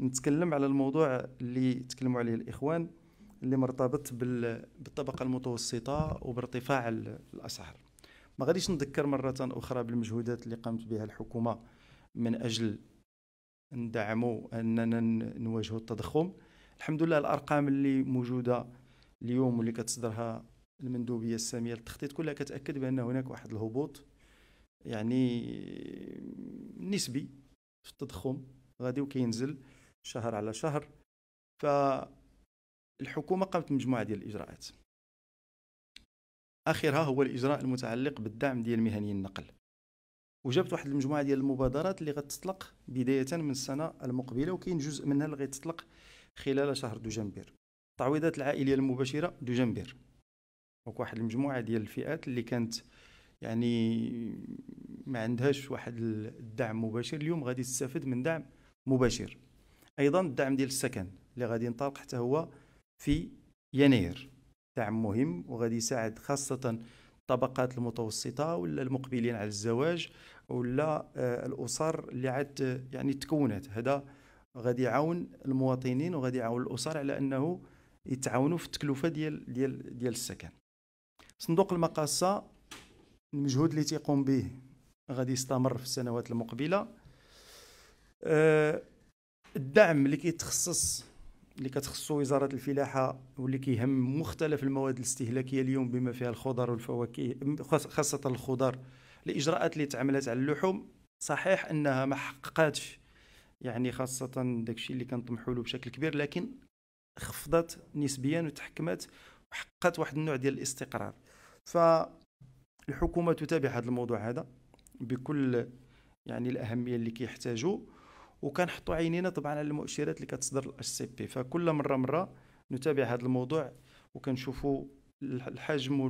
نتكلم على الموضوع اللي تكلموا عليه الاخوان اللي مرتبط بالطبقه المتوسطه وبارتفاع الاسعار ما غاديش نذكر مره اخرى بالمجهودات اللي قامت بها الحكومه من اجل ندعموا اننا نواجهوا التضخم الحمد لله الارقام اللي موجوده اليوم واللي كتصدرها المندوبيه الساميه للتخطيط كلها كتاكد بان هناك واحد الهبوط يعني نسبي في التضخم غادي وكينزل شهر على شهر فالحكومة قامت بمجموعة ديال الإجراءات آخرها هو الإجراء المتعلق بالدعم ديال مهني النقل وجابت واحد المجموعة ديال المبادرات اللي غتطلق بداية من السنة المقبلة وكاين جزء منها اللي غيتطلق خلال شهر دجنبير التعويضات العائلية المباشرة دجنبير دونك واحد المجموعة ديال الفئات اللي كانت يعني ما عندهاش واحد الدعم مباشر اليوم غادي تستافد من دعم مباشر ايضا الدعم ديال السكن اللي غادي ينطلق حتى هو في يناير دعم مهم وغادي يساعد خاصه الطبقات المتوسطه ولا المقبلين على الزواج ولا آه، الاسر اللي عاد يعني تكونت هذا غادي يعاون المواطنين وغادي يعاون الاسر على انه يتعاونوا في التكلفه ديال ديال ديال السكن صندوق المقاصه المجهود اللي تيقوم به غادي يستمر في السنوات المقبله أه الدعم اللي كيتخصص اللي كتخصو وزاره الفلاحه واللي كيهم مختلف المواد الاستهلاكيه اليوم بما فيها الخضر والفواكه خاصه الخضر الاجراءات اللي تعملت على اللحوم صحيح انها ما حققاتش يعني خاصه داكشي اللي كنطمحوا له بشكل كبير لكن خفضت نسبيا وتحكمت وحققت واحد النوع ديال الاستقرار فالحكومه تتابع هذا الموضوع هذا بكل يعني الاهميه اللي كيحتاجوه وكنحطوا عينينا طبعا على المؤشرات اللي كتصدر الاش سي بي فكل مره مره نتابع هذا الموضوع وكنشوفوا الحجم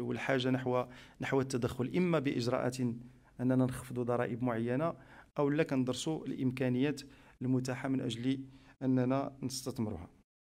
والحاجه نحو نحو التدخل اما باجراءات اننا نخفض ضرائب معينه او لا كندرسوا الامكانيات المتاحه من اجل اننا نستثمرها